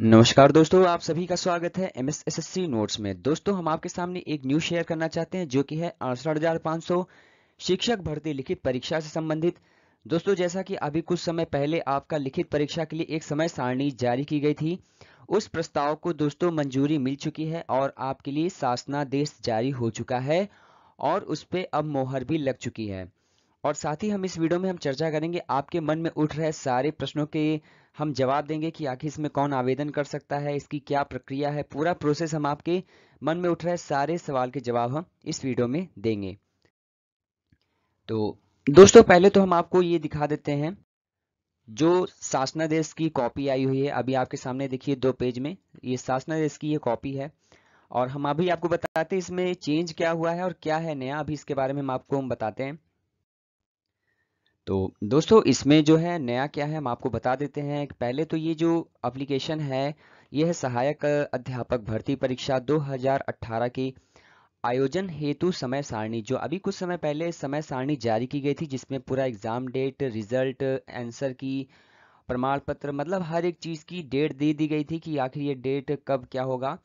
नमस्कार दोस्तों आप सभी का स्वागत है M S S S C notes में दोस्तों हम आपके सामने एक न्यूज शेयर करना चाहते हैं जो कि है अड़सठ हजार पाँच सौ शिक्षक भर्ती लिखित परीक्षा से संबंधित दोस्तों जैसा कि अभी कुछ समय पहले आपका लिखित परीक्षा के लिए एक समय सारणी जारी की गई थी उस प्रस्ताव को दोस्तों मंजूरी मिल चुकी है और आपके लिए शासनादेश जारी हो चुका है और उस पर अब मोहर भी लग चुकी है और साथ ही हम इस वीडियो में हम चर्चा करेंगे आपके मन में उठ रहे सारे प्रश्नों के हम जवाब देंगे कि आखिर इसमें कौन आवेदन कर सकता है इसकी क्या प्रक्रिया है पूरा प्रोसेस हम आपके मन में उठ रहे सारे सवाल के जवाब हम इस वीडियो में देंगे तो दोस्तों पहले तो हम आपको ये दिखा देते हैं जो शासनादेश की कॉपी आई हुई है अभी आपके सामने देखिए दो पेज में ये शासनादेश की ये कॉपी है और हम अभी आपको बताते हैं इसमें चेंज क्या हुआ है और क्या है नया अभी इसके बारे में हम आपको हम बताते हैं तो दोस्तों इसमें जो है नया क्या है हम आपको बता देते हैं पहले तो ये जो एप्लीकेशन है ये है सहायक अध्यापक भर्ती परीक्षा 2018 की आयोजन हेतु समय सारणी जो अभी कुछ समय पहले समय सारणी जारी की गई थी जिसमें पूरा एग्ज़ाम डेट रिजल्ट आंसर की प्रमाण पत्र मतलब हर एक चीज़ की डेट दे दी गई थी कि आखिर ये डेट कब क्या होगा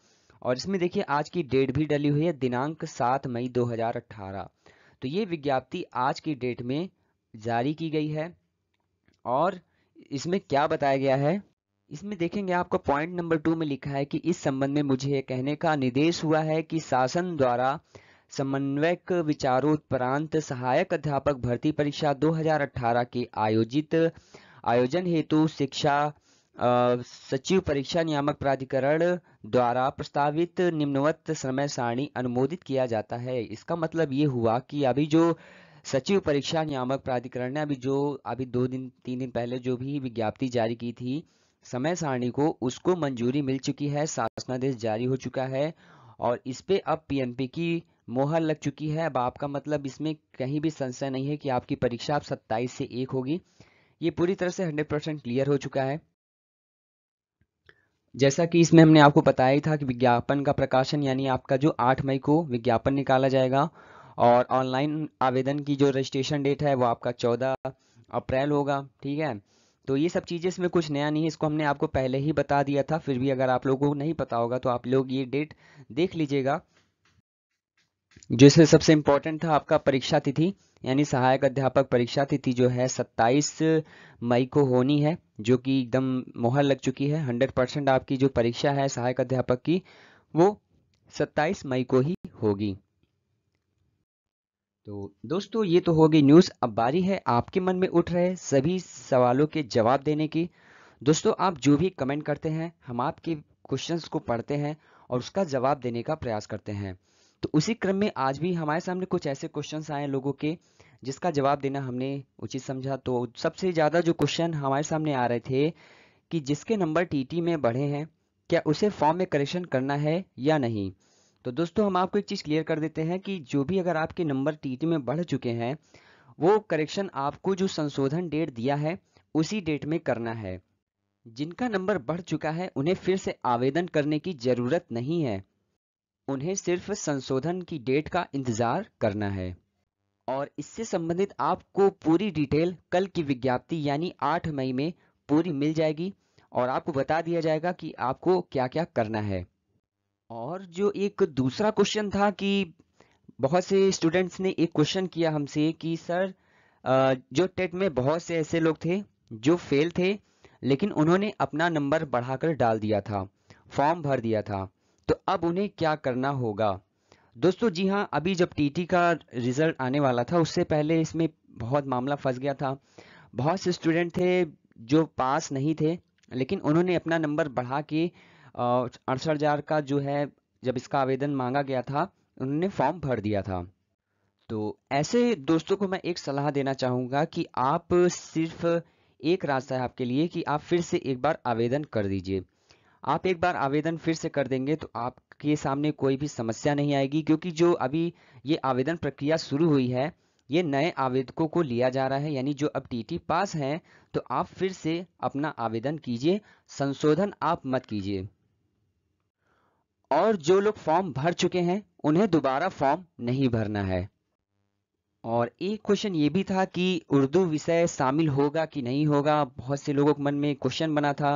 और इसमें देखिए आज की डेट भी डली हुई है दिनांक सात मई 2018 तो ये विज्ञप्ति आज की डेट में जारी की गई है और इसमें क्या बताया गया है इसमें देखेंगे आपको पॉइंट नंबर टू में लिखा है कि इस संबंध में मुझे कहने का निर्देश हुआ है कि शासन द्वारा समन्वयक विचारोत्परांत सहायक अध्यापक भर्ती परीक्षा 2018 के आयोजित आयोजन हेतु शिक्षा सचिव परीक्षा नियामक प्राधिकरण द्वारा प्रस्तावित निम्नवत समय सारणी अनुमोदित किया जाता है इसका मतलब ये हुआ कि अभी जो सचिव परीक्षा नियामक प्राधिकरण ने अभी जो अभी दो दिन तीन दिन पहले जो भी विज्ञप्ति जारी की थी समय सारणी को उसको मंजूरी मिल चुकी है शासनादेश जारी हो चुका है और इस पे अब पीएनपी की मोहर लग चुकी है अब आपका मतलब इसमें कहीं भी संशय नहीं है कि आपकी परीक्षा अब सत्ताईस से एक होगी ये पूरी तरह से हंड्रेड परसेंट क्लियर हो चुका है जैसा कि इसमें हमने आपको बताया था कि विज्ञापन का प्रकाशन यानी आपका जो 8 मई को विज्ञापन निकाला जाएगा और ऑनलाइन आवेदन की जो रजिस्ट्रेशन डेट है वो आपका चौदह अप्रैल होगा ठीक है तो ये सब चीज़ें इसमें कुछ नया नहीं है इसको हमने आपको पहले ही बता दिया था फिर भी अगर आप लोगों को नहीं पता होगा तो आप लोग ये डेट देख लीजिएगा जिसमें सबसे इम्पोर्टेंट था आपका परीक्षा तिथि यानी सहायक अध्यापक परीक्षा तिथि जो है 27 मई को होनी है जो कि एकदम मोहर लग चुकी है 100 परसेंट आपकी जो परीक्षा है सहायक अध्यापक की वो 27 मई को ही होगी तो दोस्तों ये तो होगी न्यूज़ अब बारी है आपके मन में उठ रहे सभी सवालों के जवाब देने की दोस्तों आप जो भी कमेंट करते हैं हम आपके क्वेश्चंस को पढ़ते हैं और उसका जवाब देने का प्रयास करते हैं तो उसी क्रम में आज भी हमारे सामने कुछ ऐसे क्वेश्चंस आए लोगों के जिसका जवाब देना हमने उचित समझा तो सबसे ज़्यादा जो क्वेश्चन हमारे सामने आ रहे थे कि जिसके नंबर टीटी में बढ़े हैं क्या उसे फॉर्म में करेक्शन करना है या नहीं तो दोस्तों हम आपको एक चीज़ क्लियर कर देते हैं कि जो भी अगर आपके नंबर टीटी में बढ़ चुके हैं वो करेक्शन आपको जो संशोधन डेट दिया है उसी डेट में करना है जिनका नंबर बढ़ चुका है उन्हें फिर से आवेदन करने की ज़रूरत नहीं है उन्हें सिर्फ संशोधन की डेट का इंतज़ार करना है और इससे संबंधित आपको पूरी डिटेल कल की विज्ञप्ति यानी 8 मई में पूरी मिल जाएगी और आपको बता दिया जाएगा कि आपको क्या क्या करना है और जो एक दूसरा क्वेश्चन था कि बहुत से स्टूडेंट्स ने एक क्वेश्चन किया हमसे कि सर जो टेट में बहुत से ऐसे लोग थे जो फेल थे लेकिन उन्होंने अपना नंबर बढ़ाकर डाल दिया था फॉर्म भर दिया था तो अब उन्हें क्या करना होगा दोस्तों जी हाँ अभी जब टीटी का रिजल्ट आने वाला था उससे पहले इसमें बहुत मामला फंस गया था बहुत से स्टूडेंट थे जो पास नहीं थे लेकिन उन्होंने अपना नंबर बढ़ा के अड़सठ हज़ार का जो है जब इसका आवेदन मांगा गया था उन्होंने फॉर्म भर दिया था तो ऐसे दोस्तों को मैं एक सलाह देना चाहूँगा कि आप सिर्फ एक रास्ता है आपके लिए कि आप फिर से एक बार आवेदन कर दीजिए आप एक बार आवेदन फिर से कर देंगे तो आपके सामने कोई भी समस्या नहीं आएगी क्योंकि जो अभी ये आवेदन प्रक्रिया शुरू हुई है ये नए आवेदकों को लिया जा रहा है यानी जो अब टीटी पास हैं तो आप फिर से अपना आवेदन कीजिए संशोधन आप मत कीजिए और जो लोग फॉर्म भर चुके हैं उन्हें दोबारा फॉर्म नहीं भरना है और एक क्वेश्चन ये भी था कि उर्दू विषय शामिल होगा कि नहीं होगा बहुत से लोगों के मन में क्वेश्चन बना था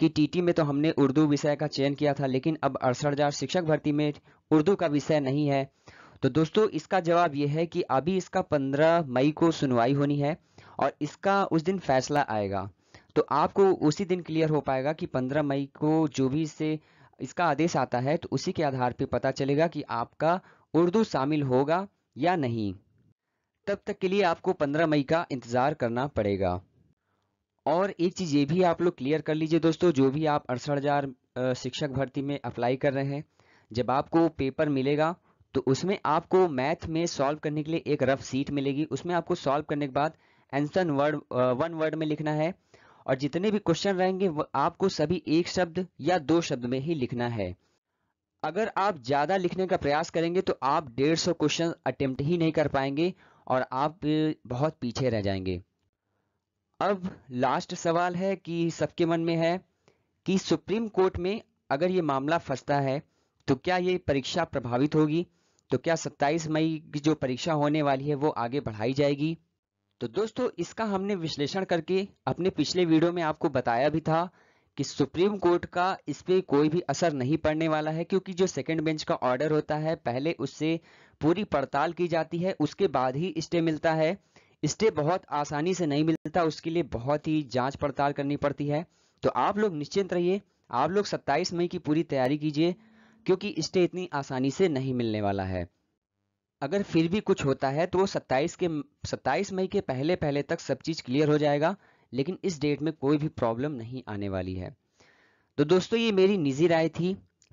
कि टीटी में तो हमने उर्दू विषय का चयन किया था लेकिन अब अड़सठ हजार शिक्षक भर्ती में उर्दू का विषय नहीं है तो दोस्तों इसका जवाब यह है कि अभी इसका 15 मई को सुनवाई होनी है और इसका उस दिन फैसला आएगा तो आपको उसी दिन क्लियर हो पाएगा कि 15 मई को जो भी इससे इसका आदेश आता है तो उसी के आधार पर पता चलेगा कि आपका उर्दू शामिल होगा या नहीं तब तक के लिए आपको 15 मई का इंतज़ार करना पड़ेगा और एक चीज़ ये भी आप लोग क्लियर कर लीजिए दोस्तों जो भी आप अड़सठ हज़ार शिक्षक भर्ती में अप्लाई कर रहे हैं जब आपको पेपर मिलेगा तो उसमें आपको मैथ में सॉल्व करने के लिए एक रफ सीट मिलेगी उसमें आपको सॉल्व करने के बाद आंसर वर्ड वन वर्ड में लिखना है और जितने भी क्वेश्चन रहेंगे आपको सभी एक शब्द या दो शब्द में ही लिखना है अगर आप ज़्यादा लिखने का प्रयास करेंगे तो आप डेढ़ सौ क्वेश्चन अटेम्प्ट ही नहीं कर पाएंगे और आप बहुत पीछे रह जाएंगे अब लास्ट सवाल है कि सबके मन में है कि सुप्रीम कोर्ट में अगर ये मामला फंसता है तो क्या ये परीक्षा प्रभावित होगी तो क्या 27 मई की जो परीक्षा होने वाली है वो आगे बढ़ाई जाएगी तो दोस्तों इसका हमने विश्लेषण करके अपने पिछले वीडियो में आपको बताया भी था कि सुप्रीम कोर्ट का इस पर कोई भी असर नहीं पड़ने वाला है क्योंकि जो सेकंड बेंच का ऑर्डर होता है पहले उससे पूरी पड़ताल की जाती है उसके बाद ही स्टे मिलता है स्टे बहुत आसानी से नहीं मिलता उसके लिए बहुत ही जांच पड़ताल करनी पड़ती है तो आप लोग निश्चिंत रहिए आप लोग 27 मई की पूरी तैयारी कीजिए क्योंकि स्टे इतनी आसानी से नहीं मिलने वाला है अगर फिर भी कुछ होता है तो वो 27 के 27 मई के पहले पहले तक सब चीज़ क्लियर हो जाएगा लेकिन इस डेट में कोई भी प्रॉब्लम नहीं आने वाली है तो दोस्तों ये मेरी निजी राय थी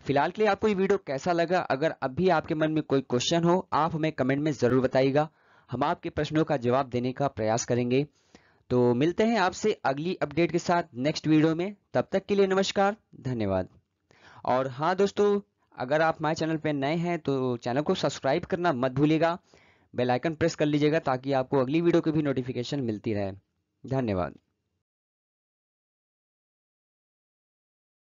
फिलहाल के लिए आपको ये वीडियो कैसा लगा अगर अब भी आपके मन में कोई क्वेश्चन हो आप हमें कमेंट में ज़रूर बताइएगा हम आपके प्रश्नों का जवाब देने का प्रयास करेंगे तो मिलते हैं आपसे अगली अपडेट के साथ नेक्स्ट वीडियो में तब तक के लिए नमस्कार धन्यवाद और हाँ दोस्तों अगर आप हमारे चैनल पे नए हैं तो चैनल को सब्सक्राइब करना मत भूलिएगा बेल आइकन प्रेस कर लीजिएगा ताकि आपको अगली वीडियो की भी नोटिफिकेशन मिलती रहे धन्यवाद